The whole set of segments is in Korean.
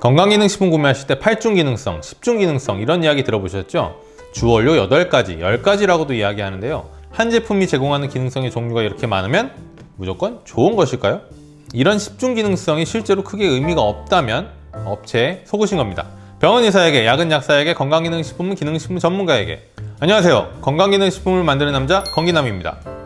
건강기능식품 구매하실 때팔중 기능성, 십중 기능성 이런 이야기 들어보셨죠? 주원료 8가지, 10가지라고도 이야기하는데요. 한 제품이 제공하는 기능성의 종류가 이렇게 많으면 무조건 좋은 것일까요? 이런 십중 기능성이 실제로 크게 의미가 없다면 업체에 속으신 겁니다. 병원 의사에게, 약은 약사에게, 건강기능식품은 기능식품 전문가에게 안녕하세요. 건강기능식품을 만드는 남자 건기남입니다.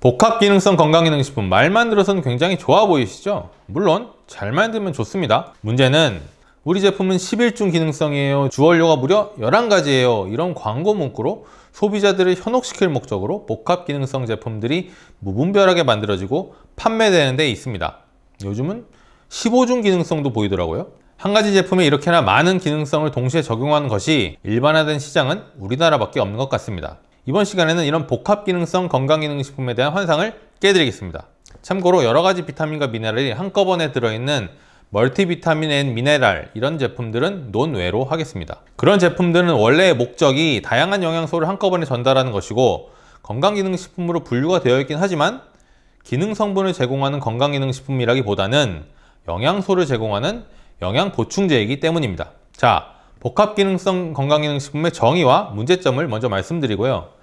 복합기능성 건강기능식품 말만 들어서는 굉장히 좋아 보이시죠? 물론 잘 만들면 좋습니다 문제는 우리 제품은 11중 기능성이에요 주원료가 무려 11가지예요 이런 광고 문구로 소비자들을 현혹시킬 목적으로 복합기능성 제품들이 무분별하게 만들어지고 판매되는 데 있습니다 요즘은 15중 기능성도 보이더라고요 한 가지 제품에 이렇게나 많은 기능성을 동시에 적용하는 것이 일반화된 시장은 우리나라밖에 없는 것 같습니다 이번 시간에는 이런 복합기능성 건강기능식품에 대한 환상을 깨드리겠습니다. 참고로 여러가지 비타민과 미네랄이 한꺼번에 들어있는 멀티비타민 앤 미네랄 이런 제품들은 논외로 하겠습니다. 그런 제품들은 원래의 목적이 다양한 영양소를 한꺼번에 전달하는 것이고 건강기능식품으로 분류가 되어 있긴 하지만 기능성분을 제공하는 건강기능식품이라기보다는 영양소를 제공하는 영양보충제이기 때문입니다. 자, 복합기능성 건강기능식품의 정의와 문제점을 먼저 말씀드리고요.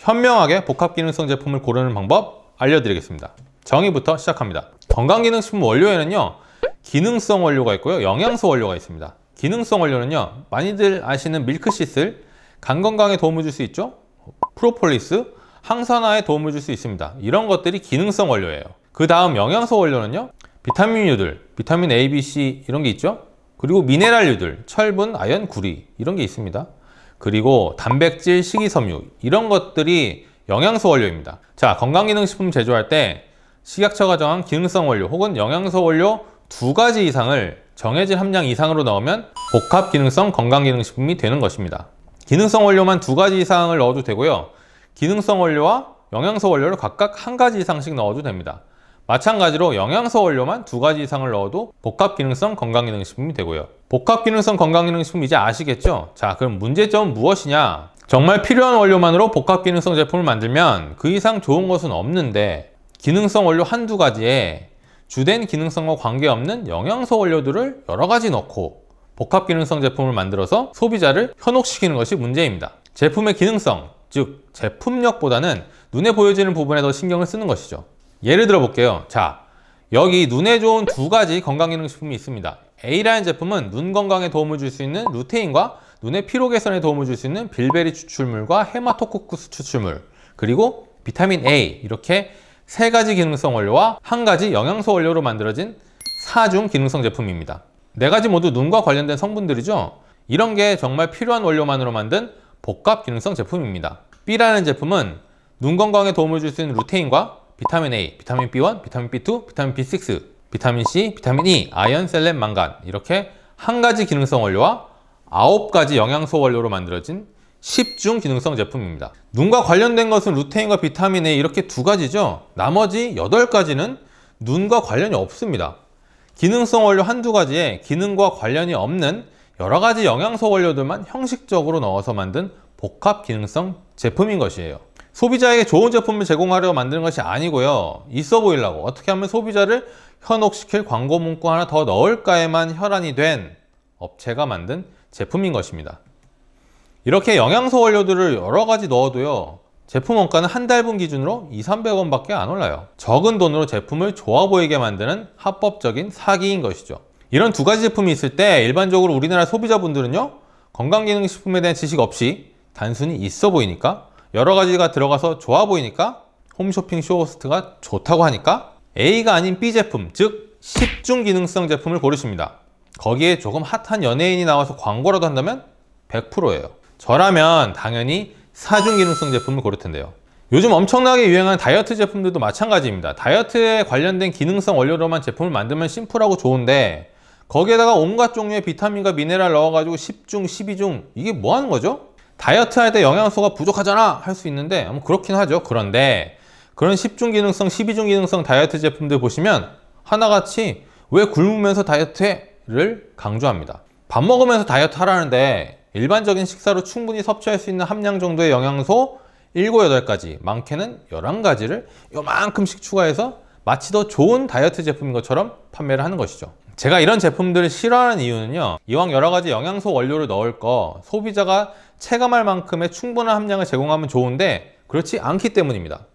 현명하게 복합기능성 제품을 고르는 방법 알려드리겠습니다. 정의부터 시작합니다. 건강기능식품 원료에는요. 기능성 원료가 있고요. 영양소 원료가 있습니다. 기능성 원료는요. 많이들 아시는 밀크시슬, 간 건강에 도움을 줄 수 있죠. 프로폴리스, 항산화에 도움을 줄 수 있습니다. 이런 것들이 기능성 원료예요. 그 다음 영양소 원료는요. 비타민유들 비타민 A, B, C 이런 게 있죠. 그리고 미네랄유들 철분, 아연, 구리 이런 게 있습니다. 그리고 단백질, 식이섬유 이런 것들이 영양소 원료입니다. 자, 건강기능식품 제조할 때 식약처가 정한 기능성 원료 혹은 영양소 원료 두 가지 이상을 정해진 함량 이상으로 넣으면 복합 기능성 건강기능식품이 되는 것입니다. 기능성 원료만 두 가지 이상을 넣어도 되고요. 기능성 원료와 영양소 원료를 각각 한 가지 이상씩 넣어도 됩니다. 마찬가지로 영양소 원료만 두 가지 이상을 넣어도 복합 기능성 건강기능식품이 되고요. 복합기능성 건강기능식품 이제 아시겠죠? 자 그럼 문제점은 무엇이냐? 정말 필요한 원료만으로 복합기능성 제품을 만들면 그 이상 좋은 것은 없는데 기능성 원료 한두 가지에 주된 기능성과 관계없는 영양소 원료들을 여러 가지 넣고 복합기능성 제품을 만들어서 소비자를 현혹시키는 것이 문제입니다. 제품의 기능성, 즉 제품력보다는 눈에 보여지는 부분에 더 신경을 쓰는 것이죠. 예를 들어 볼게요. 자, 여기 눈에 좋은 두 가지 건강기능식품이 있습니다. a 라는 제품은 눈 건강에 도움을 줄 수 있는 루테인과 눈의 피로 개선에 도움을 줄 수 있는 빌베리 추출물과 헤마토코쿠스 추출물 그리고 비타민 A 이렇게 세 가지 기능성 원료와 한 가지 영양소 원료로 만들어진 4중 기능성 제품입니다 네 가지 모두 눈과 관련된 성분들이죠 이런 게 정말 필요한 원료만으로 만든 복합 기능성 제품입니다 B라는 제품은 눈 건강에 도움을 줄 수 있는 루테인과 비타민 A, 비타민 B1, 비타민 B2, 비타민 B6 비타민 C, 비타민 E, 아연, 셀렌, 망간 이렇게 한 가지 기능성 원료와 아홉 가지 영양소 원료로 만들어진 10중 기능성 제품입니다. 눈과 관련된 것은 루테인과 비타민 A 이렇게 두 가지죠. 나머지 8가지는 눈과 관련이 없습니다. 기능성 원료 한두 가지에 기능과 관련이 없는 여러 가지 영양소 원료들만 형식적으로 넣어서 만든 복합 기능성 제품인 것이에요. 소비자에게 좋은 제품을 제공하려 고 만드는 것이 아니고요. 있어 보이려고 어떻게 하면 소비자를 현혹시킬 광고 문구 하나 더 넣을까에만 혈안이 된 업체가 만든 제품인 것입니다. 이렇게 영양소 원료들을 여러 가지 넣어도요. 제품 원가는 한 달 분 기준으로 2, 300원밖에 안 올라요. 적은 돈으로 제품을 좋아 보이게 만드는 합법적인 사기인 것이죠. 이런 두 가지 제품이 있을 때 일반적으로 우리나라 소비자분들은요. 건강기능식품에 대한 지식 없이 단순히 있어 보이니까 여러 가지가 들어가서 좋아 보이니까 홈쇼핑 쇼호스트가 좋다고 하니까 A가 아닌 B 제품 즉 10중 기능성 제품을 고르십니다 거기에 조금 핫한 연예인이 나와서 광고라도 한다면 100%예요 저라면 당연히 4중 기능성 제품을 고를 텐데요 요즘 엄청나게 유행한 다이어트 제품들도 마찬가지입니다 다이어트에 관련된 기능성 원료로만 제품을 만들면 심플하고 좋은데 거기에다가 온갖 종류의 비타민과 미네랄 넣어가지고 10중, 12중 이게 뭐 하는 거죠? 다이어트 할 때 영양소가 부족하잖아 할 수 있는데 뭐 그렇긴 하죠 그런데 그런 10중 기능성 12중 기능성 다이어트 제품들 보시면 하나같이 왜 굶으면서 다이어트를 강조합니다 밥 먹으면서 다이어트 하라는데 일반적인 식사로 충분히 섭취할 수 있는 함량 정도의 영양소 7, 8가지 많게는 11가지를 요만큼씩 추가해서 마치 더 좋은 다이어트 제품인 것처럼 판매를 하는 것이죠 제가 이런 제품들을 싫어하는 이유는요 이왕 여러 가지 영양소 원료를 넣을 거 소비자가 체감할 만큼의 충분한 함량을 제공하면 좋은데 그렇지 않기 때문입니다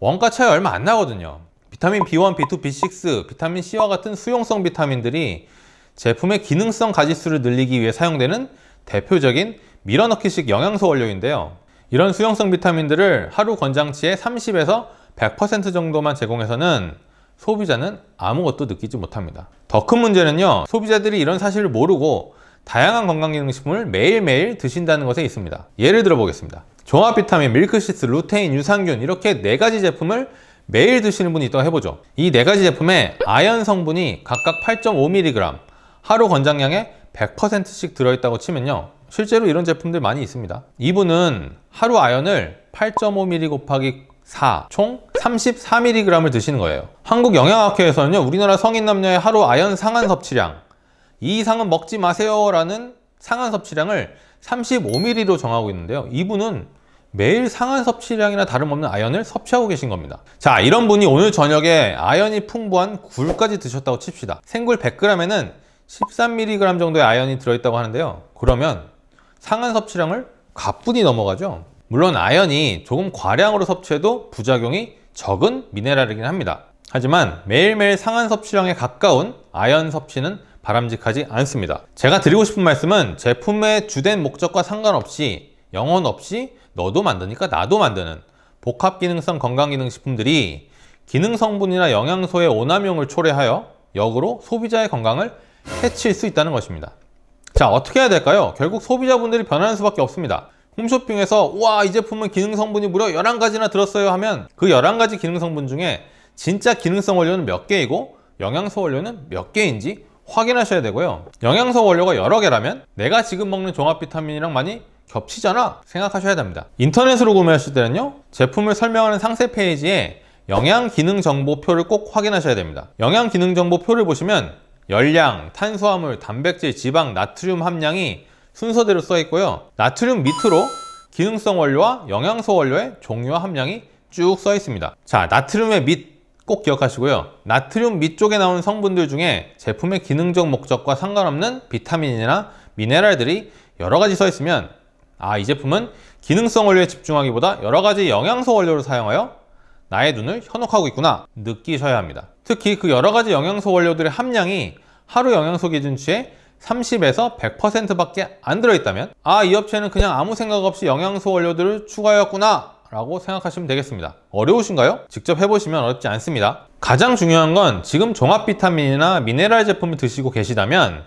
원가 차이 얼마 안 나거든요 비타민 B1, B2, B6, 비타민 C와 같은 수용성 비타민들이 제품의 기능성 가지수를 늘리기 위해 사용되는 대표적인 밀어넣기식 영양소 원료인데요 이런 수용성 비타민들을 하루 권장치의 30에서 100% 정도만 제공해서는 소비자는 아무것도 느끼지 못합니다. 더 큰 문제는요. 소비자들이 이런 사실을 모르고 다양한 건강기능식품을 매일매일 드신다는 것에 있습니다. 예를 들어 보겠습니다. 종합비타민, 밀크시스, 루테인, 유산균 이렇게 네 가지 제품을 매일 드시는 분이 있다고 해보죠. 이 네 가지 제품에 아연 성분이 각각 8.5mg, 하루 권장량의 100%씩 들어있다고 치면요. 실제로 이런 제품들 많이 있습니다. 이분은 하루 아연을 8.5mg 곱하기 4. 총 34mg을 드시는 거예요. 한국영양학회에서는요. 우리나라 성인 남녀의 하루 아연 상한 섭취량 이 이상은 먹지 마세요 라는 상한 섭취량을 35mg로 정하고 있는데요. 이분은 매일 상한 섭취량이나 다름없는 아연을 섭취하고 계신 겁니다 자 이런 분이 오늘 저녁에 아연이 풍부한 굴까지 드셨다고 칩시다 생굴 100g에는 13mg 정도의 아연이 들어있다고 하는데요 그러면 상한 섭취량을 가뿐히 넘어가죠 물론 아연이 조금 과량으로 섭취해도 부작용이 적은 미네랄이긴 합니다. 하지만 매일매일 상한 섭취량에 가까운 아연 섭취는 바람직하지 않습니다. 제가 드리고 싶은 말씀은 제품의 주된 목적과 상관없이 영혼 없이 너도 만드니까 나도 만드는 복합기능성 건강기능식품들이 기능성분이나 영양소의 오남용을 초래하여 역으로 소비자의 건강을 해칠 수 있다는 것입니다. 자 어떻게 해야 될까요? 결국 소비자분들이 변하는 수밖에 없습니다. 홈쇼핑에서 와 이 제품은 기능 성분이 무려 11가지나 들었어요 하면 그 11가지 기능 성분 중에 진짜 기능성 원료는 몇 개이고 영양소 원료는 몇 개인지 확인하셔야 되고요 영양소 원료가 여러 개라면 내가 지금 먹는 종합 비타민이랑 많이 겹치잖아 생각하셔야 됩니다 인터넷으로 구매하실 때는요 제품을 설명하는 상세 페이지에 영양기능정보표를 꼭 확인하셔야 됩니다 영양기능정보표를 보시면 열량, 탄수화물, 단백질, 지방, 나트륨 함량이 순서대로 써 있고요. 나트륨 밑으로 기능성 원료와 영양소 원료의 종류와 함량이 쭉 써 있습니다. 자, 나트륨의 밑 꼭 기억하시고요. 나트륨 밑 쪽에 나온 성분들 중에 제품의 기능적 목적과 상관없는 비타민이나 미네랄들이 여러 가지 써 있으면 아, 이 제품은 기능성 원료에 집중하기보다 여러 가지 영양소 원료를 사용하여 나의 눈을 현혹하고 있구나 느끼셔야 합니다. 특히 그 여러 가지 영양소 원료들의 함량이 하루 영양소 기준치에 30에서 100%밖에 안 들어있다면 아 이 업체는 그냥 아무 생각 없이 영양소 원료들을 추가하였구나 라고 생각하시면 되겠습니다 어려우신가요? 직접 해보시면 어렵지 않습니다 가장 중요한 건 지금 종합 비타민이나 미네랄 제품을 드시고 계시다면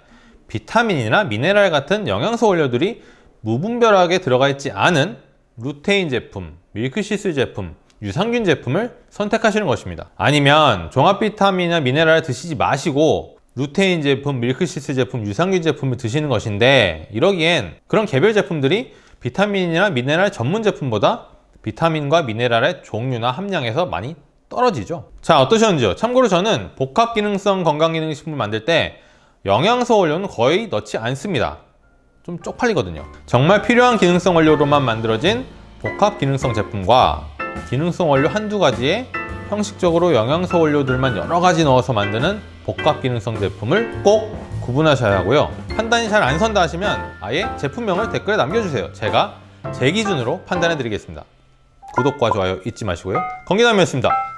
비타민이나 미네랄 같은 영양소 원료들이 무분별하게 들어가 있지 않은 루테인 제품, 밀크시스 제품, 유산균 제품을 선택하시는 것입니다 아니면 종합 비타민이나 미네랄 드시지 마시고 루테인 제품, 밀크시스 제품, 유산균 제품을 드시는 것인데 이러기엔 그런 개별 제품들이 비타민이나 미네랄 전문 제품보다 비타민과 미네랄의 종류나 함량에서 많이 떨어지죠 자 어떠셨는지요? 참고로 저는 복합기능성 건강기능식품을 만들 때 영양소 원료는 거의 넣지 않습니다 좀 쪽팔리거든요 정말 필요한 기능성 원료로만 만들어진 복합기능성 제품과 기능성 원료 한두 가지의 형식적으로 영양소 원료들만 여러 가지 넣어서 만드는 복합 기능성 제품을 꼭 구분하셔야 하고요 판단이 잘 안 선다 하시면 아예 제품명을 댓글에 남겨주세요 제가 제 기준으로 판단해 드리겠습니다 구독과 좋아요 잊지 마시고요 건기남이었습니다